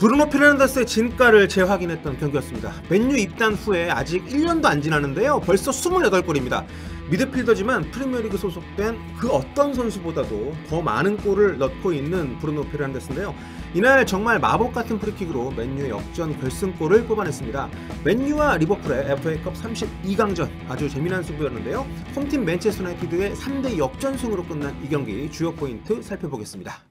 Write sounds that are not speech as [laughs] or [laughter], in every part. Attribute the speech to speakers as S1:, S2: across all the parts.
S1: 브루노 페르난데스의 진가를 재확인했던 경기였습니다. 맨유 입단 후에 아직 1년도 안 지났는데요. 벌써 28골입니다. 미드필더지만 프리미어리그 소속된 그 어떤 선수보다도 더 많은 골을 넣고 있는 브루노 페르난데스인데요. 이날 정말 마법 같은 프리킥으로 맨유 역전 결승골을 뽑아냈습니다. 맨유와 리버풀의 FA컵 32강전 아주 재미난 승부였는데요. 홈팀 맨체스터 나이티드의 3대 역전승으로 끝난 이 경기 주요 포인트 살펴보겠습니다.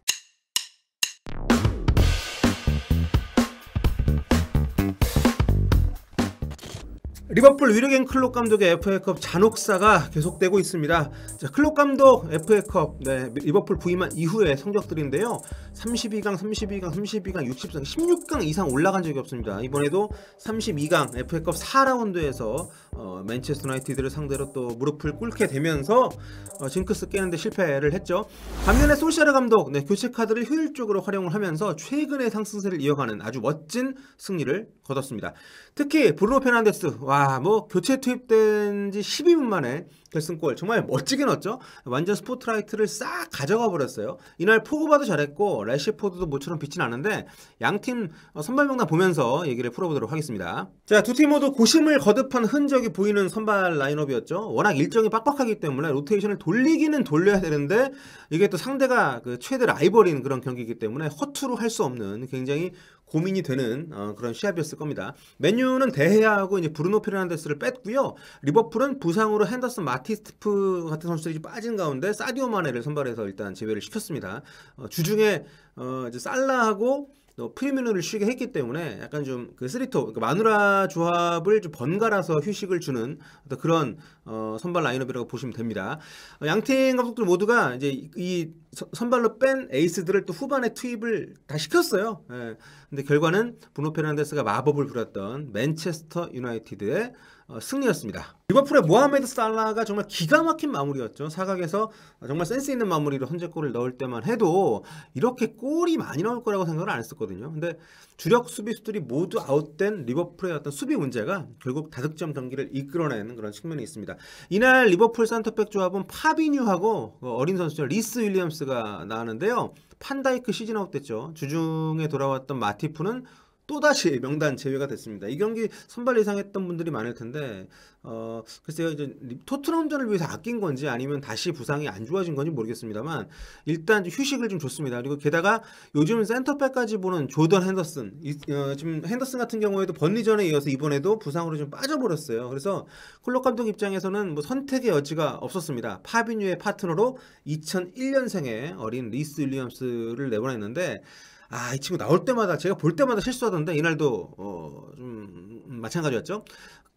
S1: 리버풀 위르겐 클록 감독의 FA컵 잔혹사가 계속되고 있습니다. 자, 클롭 감독 FA컵 네, 리버풀 부임한 이후의 성적들인데요. 32강, 32강, 32강, 63, 16강 이상 올라간 적이 없습니다. 이번에도 32강 FA컵 4라운드에서 어, 맨체스터 나이티드를 상대로 또 무릎을 꿇게 되면서 어, 징크스 깨는데 실패를 했죠. 반면에 솔샤르 감독 네, 교체 카드를 효율적으로 활용을 하면서 최근의 상승세를 이어가는 아주 멋진 승리를 거뒀습니다. 특히 브루노 페난데스 와 와, 뭐 교체 투입된 지 12분 만에 결승골 정말 멋지게 넣었죠. 완전 스포트라이트를 싹 가져가 버렸어요. 이날 포그바도 잘했고 래시포드도 모처럼 빛이 나는데 양팀 어, 선발 명단 보면서 얘기를 풀어보도록 하겠습니다. 자, 두 팀 모두 고심을 거듭한 흔적이 보이는 선발 라인업이었죠. 워낙 일정이 빡빡하기 때문에 로테이션을 돌리기는 돌려야 되는데 이게 또 상대가 그 최대 라이벌인 그런 경기이기 때문에 허투루 할 수 없는 굉장히 고민이 되는 어, 그런 시합이었을 겁니다. 맨유는 대해하고 이제 브루노 페르난데스를 뺐고요. 리버풀은 부상으로 핸더슨 마티스프 같은 선수들이 빠진 가운데 사디오 마네를 선발해서 일단 제외를 시켰습니다. 어, 주중에 어, 이제 살라하고 프리미너를 쉬게 했기 때문에 약간 좀그 쓰리톱 그 그러니까 마누라 조합을 좀 번갈아서 휴식을 주는 어떤 그런 어, 선발 라인업이라고 보시면 됩니다. 어, 양팀 감독들 모두가 이제 이 선발로 뺀 에이스들을 또 후반에 투입을 다 시켰어요. 예. 근데 결과는 브노 페란데스가 마법을 부렸던 맨체스터 유나이티드의 어, 승리였습니다. 리버풀의 모하메드 살라가 정말 기가 막힌 마무리였죠. 사각에서 정말 센스 있는 마무리로 선재골을 넣을 때만 해도 이렇게 골이 많이 나올 거라고 생각을 안 했었거든요. 근데 주력 수비수들이 모두 아웃된 리버풀의 어떤 수비 문제가 결국 다득점 경기를 이끌어내는 그런 측면이 있습니다. 이날 리버풀 산터백 조합은 파비뉴하고 어, 어린 선수죠. 리스 윌리엄스가 나왔는데요. 판다이크 시즌아웃 됐죠. 주중에 돌아왔던 마티프는 또다시 명단 제외가 됐습니다. 이 경기 선발 예상했던 분들이 많을 텐데 어 글쎄요 이제 토트넘전을 위해서 아낀 건지 아니면 다시 부상이 안 좋아진 건지 모르겠습니다만 일단 휴식을 좀 줬습니다. 그리고 게다가 요즘 센터백까지 보는 조던 핸더슨 이, 어, 지금 핸더슨 같은 경우에도 번리전에 이어서 이번에도 부상으로 좀 빠져버렸어요. 그래서 콜록 감독 입장에서는 뭐 선택의 여지가 없었습니다. 파비뉴의 파트너로 2001년생의 어린 리스 윌리엄스를 내보냈는데 아, 이 친구 나올 때마다 제가 볼 때마다 실수하던데 이날도 어, 좀 마찬가지였죠.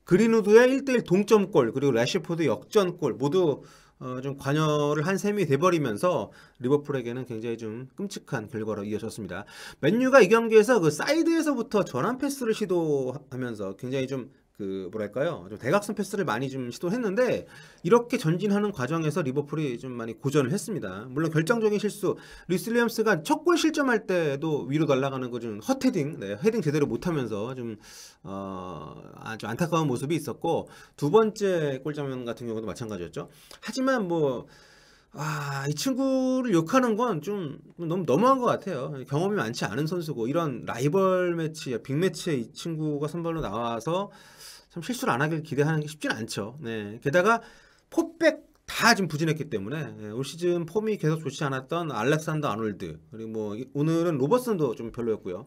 S1: 그린우드의 1대1 동점골 그리고 래시포드 역전골 모두 어, 좀 관여를 한 셈이 돼버리면서 리버풀에게는 굉장히 좀 끔찍한 결과로 이어졌습니다. 맨유가 이 경기에서 그 사이드에서부터 전환 패스를 시도하면서 굉장히 좀그 뭐랄까요 좀 대각선 패스를 많이 좀 시도했는데 이렇게 전진하는 과정에서 리버풀이 좀 많이 고전을 했습니다. 물론 결정적인 실수 리슬리엄스가 첫 골 실점할 때도 위로 날아가는 거좀 헛헤딩, 네, 헤딩 제대로 못하면서 좀, 어, 아, 좀 안타까운 모습이 있었고 두 번째 골 장면 같은 경우도 마찬가지였죠. 하지만 뭐 아, 이 친구를 욕하는 건 좀 너무 너무한 것 같아요. 경험이 많지 않은 선수고 이런 라이벌 매치, 빅매치에 이 친구가 선발로 나와서 참 실수를 안 하길 기대하는 게 쉽진 않죠. 네. 게다가 포백 다 지금 부진했기 때문에 예, 올 시즌 폼이 계속 좋지 않았던 알렉산더 아놀드 그리고 뭐 오늘은 로버슨도 좀 별로였고요.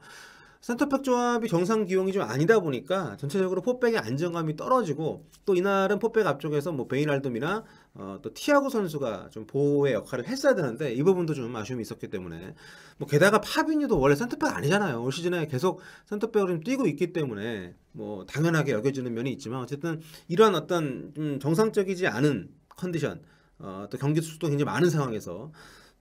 S1: 센터백 조합이 정상 기용이 좀 아니다 보니까 전체적으로 포백의 안정감이 떨어지고 또 이날은 포백 앞쪽에서 뭐베인알돔이나 어, 또 티아고 선수가 좀 보호의 역할을 했어야 되는데 이 부분도 좀 아쉬움이 있었기 때문에 뭐 게다가 파비뉴도 원래 센터백 아니잖아요 올 시즌에 계속 센터백으로 좀 뛰고 있기 때문에 뭐 당연하게 여겨지는 면이 있지만 어쨌든 이러한 어떤 좀 정상적이지 않은 컨디션 어, 또 경기 수도 굉장히 많은 상황에서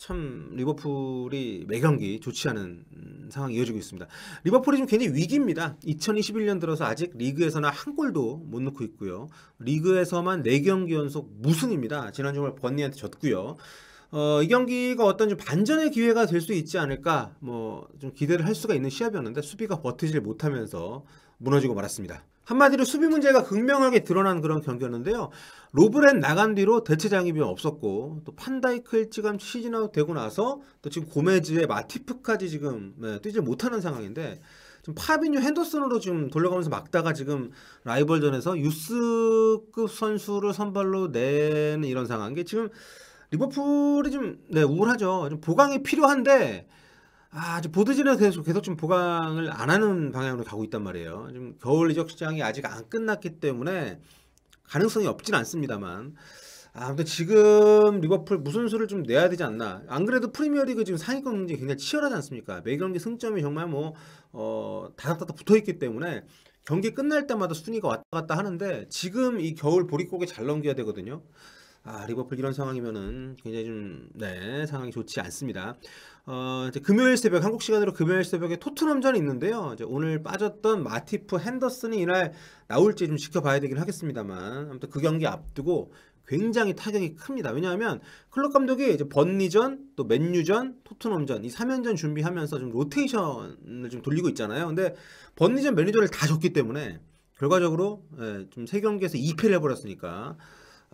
S1: 참 리버풀이 매 경기 좋지 않은 음, 상황이 이어지고 있습니다. 리버풀이 좀 굉장히 위기입니다. 2021년 들어서 아직 리그에서나 한 골도 못 넣고 있고요. 리그에서만 4경기 연속 무승입니다. 지난 주말 번니한테 졌고요. 어, 이 경기가 어떤 좀 반전의 기회가 될 수 있지 않을까 뭐 좀 기대를 할 수가 있는 시합이었는데 수비가 버티질 못하면서 무너지고 말았습니다. 한마디로 수비 문제가 극명하게 드러난 그런 경기였는데요. 로브렌 나간 뒤로 대체 장입이 없었고 또 판다이크 일찌감 시즌아웃 되고 나서 또 지금 고메즈의 마티프까지 지금 네, 뛰지 못하는 상황인데 지금 파비뉴 핸더슨으로 지금 돌려가면서 막다가 지금 라이벌전에서 유스급 선수를 선발로 내는 이런 상황인 지금 리버풀이 좀 네, 우울하죠. 좀 보강이 필요한데 아, 보드진에서 계속, 계속 좀 보강을 안 하는 방향으로 가고 있단 말이에요. 지금 겨울 이적 시장이 아직 안 끝났기 때문에 가능성이 없진 않습니다만. 아, 아무 지금 리버풀 무슨 수를 좀 내야 되지 않나. 안 그래도 프리미어리그 지금 상위권 경쟁 굉장히 치열하지 않습니까? 매 경기 승점이 정말 뭐, 어, 다닥다닥 붙어 있기 때문에 경기 끝날 때마다 순위가 왔다 갔다 하는데 지금 이 겨울 보릿고개 잘 넘겨야 되거든요. 아, 리버풀 이런 상황이면은 굉장히 좀, 네, 상황이 좋지 않습니다. 어, 이제 금요일 새벽, 한국 시간으로 금요일 새벽에 토트넘전이 있는데요. 이제 오늘 빠졌던 마티프 핸더슨이 이날 나올지 좀 지켜봐야 되긴 하겠습니다만, 아무튼 그 경기 앞두고 굉장히 타격이 큽니다. 왜냐하면 클럽 감독이 이제 번리전, 또 맨유전, 토트넘전 이 3연전 준비하면서 좀 로테이션을 좀 돌리고 있잖아요. 근데 번리전, 맨유전을 다 졌기 때문에 결과적으로 예, 좀세 경기에서 2패를 해버렸으니까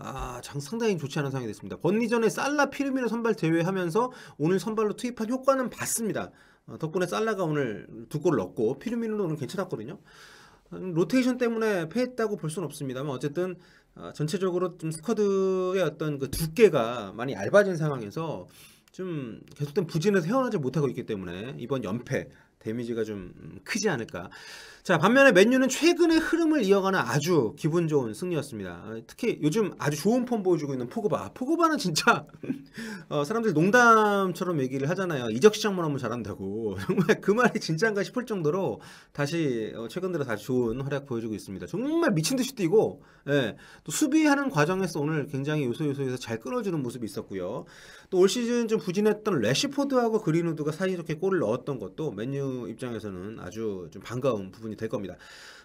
S1: 아, 상당히 좋지 않은 상황이 됐습니다. 번리 전에 살라 피르미를 선발 제외하면서 오늘 선발로 투입한 효과는 봤습니다. 어, 덕분에 살라가 오늘 두 골을 넣고 피르미는 오늘 괜찮았거든요. 음, 로테이션 때문에 패했다고 볼 수는 없습니다만 어쨌든 어, 전체적으로 좀 스쿼드의 어떤 그 두께가 많이 얇아진 상황에서 좀 계속된 부진에 헤어나지 못하고 있기 때문에 이번 연패 데미지가 좀 음, 크지 않을까. 자 반면에 맨유는 최근의 흐름을 이어가는 아주 기분 좋은 승리였습니다. 어, 특히 요즘 아주 좋은 폼 보여주고 있는 포그바. 포그바는 진짜 [laughs] 어, 사람들이 농담처럼 얘기를 하잖아요. 이적 시장만 하면 잘한다고. [laughs] 정말 그 말이 진짜인가 싶을 정도로 다시 어, 최근 들어 다시 좋은 활약 보여주고 있습니다. 정말 미친 듯이 뛰고 예, 또 수비하는 과정에서 오늘 굉장히 요소요소에서 잘 끊어주는 모습이 있었고요. 또 올 시즌 좀 부진했던 래시포드하고 그린우드가 사이좋게 골을 넣었던 것도 맨유 입장에서는 아주 좀 반가운 부분이 될 겁니다.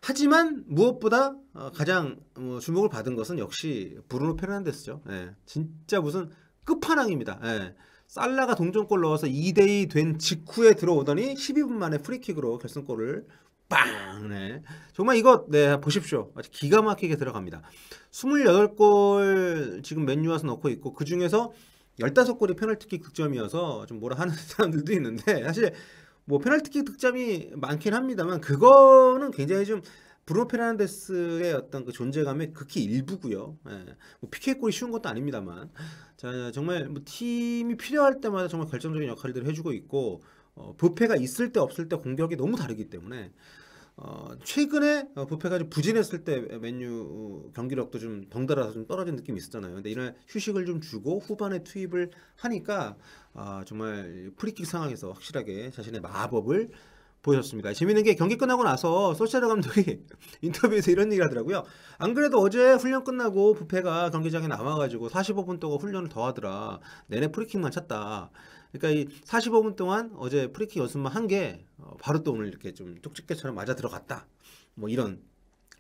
S1: 하지만 무엇보다 어, 가장 어, 주목을 받은 것은 역시 브루노 페르난데스죠. 예, 진짜 무슨 끝판왕입니다. 예. 살라가 동점골 넣어서 2대2 된 직후에 들어오더니 12분 만에 프리킥으로 결승골을 빵! 네. 정말 이거 네, 보십시오. 아주 기가 막히게 들어갑니다. 28골 지금 맨유와서 넣고 있고 그중에서 15골이 페널티킥 득점이어서 좀 뭐라 하는 [laughs] 사람들도 있는데 사실 뭐 페널티킥 득점이 많긴 합니다만 그거는 굉장히 좀 브루노 페르난데스의 어떤 그 존재감의 극히 일부고요. 예. 뭐 PK 골이 쉬운 것도 아닙니다만 자 정말 뭐 팀이 필요할 때마다 정말 결정적인 역할들을 해주고 있고 어, 부패가 있을 때 없을 때 공격이 너무 다르기 때문에 어, 최근에 어, 부패가 좀 부진했을 때 맨유 어, 경기력도 좀 덩달아서 좀 떨어진 느낌이 있었잖아요. 근데 이날 휴식을 좀 주고 후반에 투입을 하니까 아, 정말 프리킥 상황에서 확실하게 자신의 마법을 보셨습니다. 재밌는 게 경기 끝나고 나서 소시아 감독이 [laughs] 인터뷰에서 이런 얘기를 하더라고요. 안 그래도 어제 훈련 끝나고 부패가 경기장에 남아가지고 45분 동안 훈련을 더 하더라. 내내 프리킥만 찼다. 그러니까 이 45분 동안 어제 프리킥 연습만 한게 어, 바로 또 오늘 이렇게 좀 뚝집게처럼 맞아 들어갔다. 뭐 이런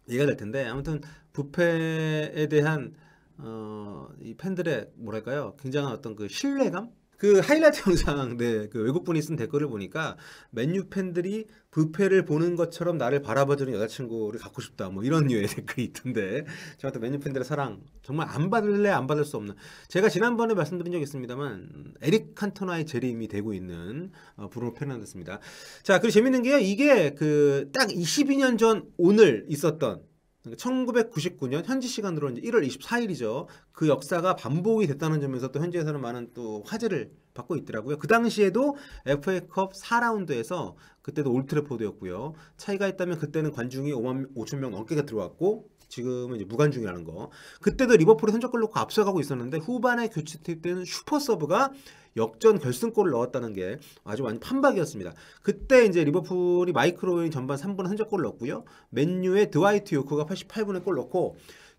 S1: 얘기가 될 텐데 아무튼 부패에 대한 어, 이 팬들의 뭐랄까요 굉장한 어떤 그 신뢰감 그 하이라이트 [laughs] 영상 네, 그 외국분이 쓴 댓글을 보니까 맨유 팬들이 부패를 보는 것처럼 나를 바라봐주는 여자친구를 갖고 싶다 뭐 이런 류의 [laughs] 댓글이 있던데 저 같은 맨유 팬들의 사랑 정말 안 받을래 안 받을 수 없는 제가 지난번에 말씀드린 적이 있습니다만 에릭 칸터나의 재림이 되고 있는 어, 브루노 페르난데스입니다 자 그리고 재밌는 게요 이게 그 딱 22년 전 오늘 있었던 1999년 그러니까 현지 시간으로 이제 1월 24일이죠. 그 역사가 반복이 됐다는 점에서 또 현지에서는 많은 또 화제를 받고 있더라고요. 그 당시에도 FA컵 4라운드에서 그때도 올트래포드였고요. 차이가 있다면 그때는 관중이 5만 5천 명 넘게가 들어왔고 지금은 이제 무관중이라는 거. 그때도 리버풀이 선적골 놓고 앞서가고 있었는데 후반에 교체 투입된 슈퍼 서브가 역전 결승골을 넣었다는 게 아주 완전 판박이었습니다. 그때 이제 리버풀이 마이크로인 전반 3분 한점골 을 넣었고요. 맨유의 드와이트 요크가 88분에 골 넣고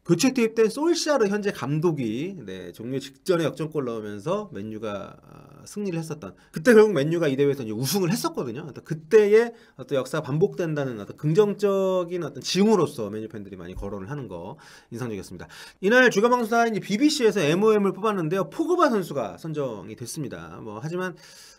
S1: 교체 투입된 솔샤르 현재 감독이 네, 종료 직전에 역전골 넣으면서 맨유가 아, 승리를 했었던 그때 결국 맨유가 이 대회에서 이제 우승을 했었거든요. 그때의 어떤 역사 반복된다는 어떤 긍정적인 어떤 징후로서 맨유 팬들이 많이 거론을 하는 거 인상적이었습니다. 이날 주간 방송사인 BBC에서 MOM을 뽑았는데요. 포그바 선수가 선정이 됐습니다. 뭐 하지만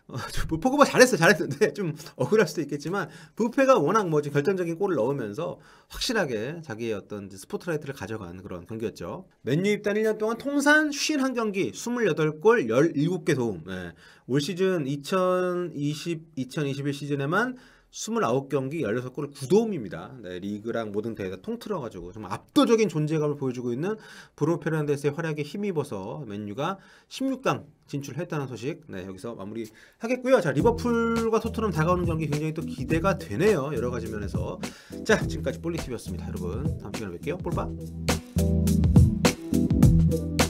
S1: 어, [laughs] 뭐 포그바 잘했어 잘했는데 [laughs] 좀 억울할 수도 있겠지만 부페가 워낙 뭐 결정적인 골을 넣으면서 확실하게 자기의 어떤 스포트라이트를 가져간 한 그런 경기였죠. 맨유 입단 1년 동안 통산 51경기 28골 17개 도움. 예. 올 시즌 2020 2021 시즌에만 29경기 16골 9도움입니다. 네, 리그랑 모든 대회다 통틀어 가지고 정 압도적인 존재감을 보여주고 있는 브루노 페르난데스의 활약에 힘입어서 맨유가 16강 진출했다는 소식. 네, 여기서 마무리 하겠고요. 자, 리버풀과 토트넘 다가오는 경기 굉장히 또 기대가 되네요. 여러 가지 면에서. 자, 지금까지 볼리티비였습니다. 여러분, 다음 시간에 뵐게요. 볼바. Thank you.